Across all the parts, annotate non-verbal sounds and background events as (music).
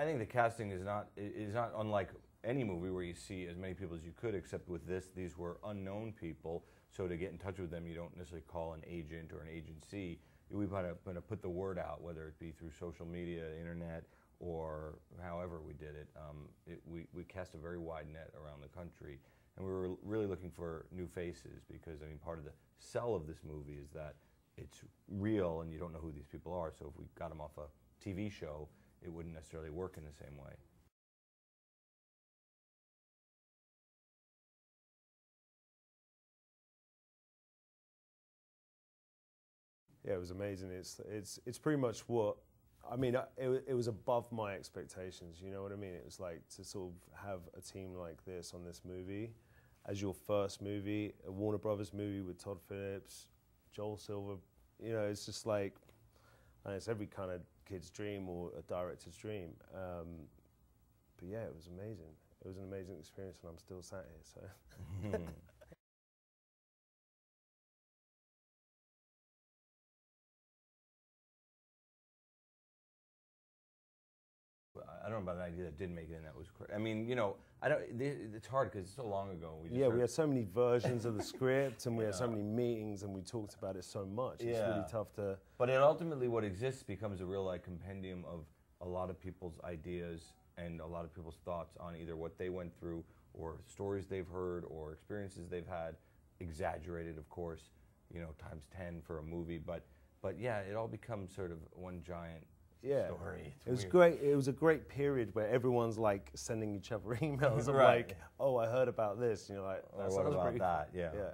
I, think the casting is not is not unlike any movie where you see as many people as you could, except with this, these were unknown people. So to get in touch with them, you don't necessarily call an agent or an agency. We've got to put the word out, whether it be through social media, internet, or however we did it. Um, it we, we cast a very wide net around the country. And we were really looking for new faces because, I mean, part of the sell of this movie is that it's real and you don't know who these people are. So if we got them off a TV show, it wouldn't necessarily work in the same way. Yeah, it was amazing. It's it's it's pretty much what I mean. It it was above my expectations. You know what I mean? It was like to sort of have a team like this on this movie as your first movie, a Warner Brothers movie with Todd Phillips, Joel Silver. You know, it's just like and it's every kind of kid's dream or a director's dream. Um, but yeah, it was amazing. It was an amazing experience, and I'm still sat here. So. (laughs) Hmm. about an idea that did not make it, and that was crazy. I mean, you know, I don't. it's hard because it's so long ago. We yeah, we had so many versions of the (laughs) script, and we yeah. had so many meetings, and we talked about it so much. It's really tough to. But it ultimately, what exists becomes a real like compendium of a lot of people's ideas and a lot of people's thoughts on either what they went through, or stories they've heard, or experiences they've had. Exaggerated, of course, you know, times ten for a movie, but but yeah, it all becomes sort of one giant yeah. story. It's it was weird. great. It was a great period where everyone's like sending each other (laughs) emails of right. like, "Oh, I heard about this." And you're like, "That or what about pretty... that?" (laughs) Yeah. Yeah.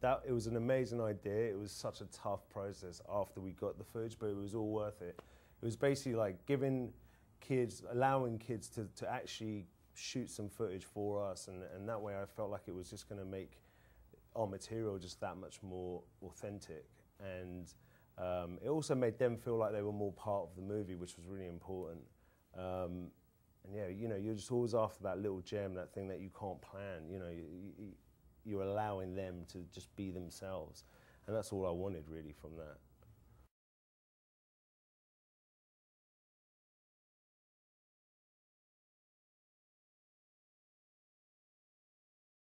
That it was an amazing idea. It was such a tough process after we got the footage, but it was all worth it. It was basically like giving kids, allowing kids to, to actually shoot some footage for us, and, and that way I felt like it was just going to make our material just that much more authentic. And um, it also made them feel like they were more part of the movie, which was really important. Um, and yeah, you know, you're just always after that little gem, that thing that you can't plan. You know, you, are allowing them to just be themselves, and that's all I wanted really from that.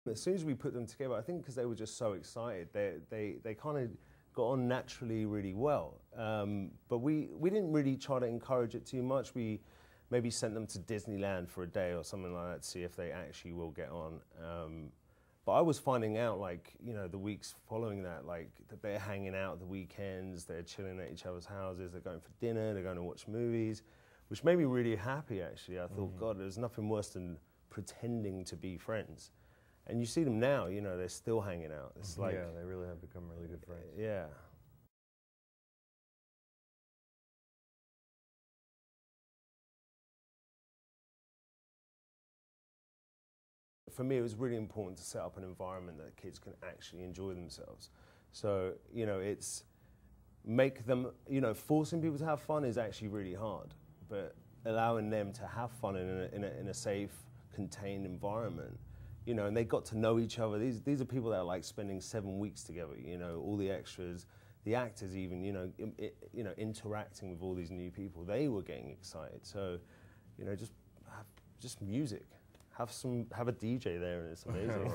But as soon as we put them together, I think because they were just so excited, they, they, they kind of got on naturally really well. Um, but we, we didn't really try to encourage it too much. We maybe sent them to Disneyland for a day or something like that to see if they actually will get on. Um, but I was finding out, like, you know, the weeks following that, like, that they're hanging out the weekends, they're chilling at each other's houses, they're going for dinner, they're going to watch movies, which made me really happy, actually. I thought, mm God, there's nothing worse than pretending to be friends and you see them now. You know, they're still hanging out. It's like yeah, they really have become really good friends. Yeah. For me, it was really important to set up an environment that kids can actually enjoy themselves. So, you know, it's make them, you know, forcing people to have fun is actually really hard, but allowing them to have fun in a, in a, in a safe, contained environment you know, and they got to know each other. These these are people that are like spending seven weeks together. You know, all the extras, the actors, even you know, it, you know, interacting with all these new people. They were getting excited. So, you know, just have, just music. Have some have a DJ there, and it's (laughs) amazing.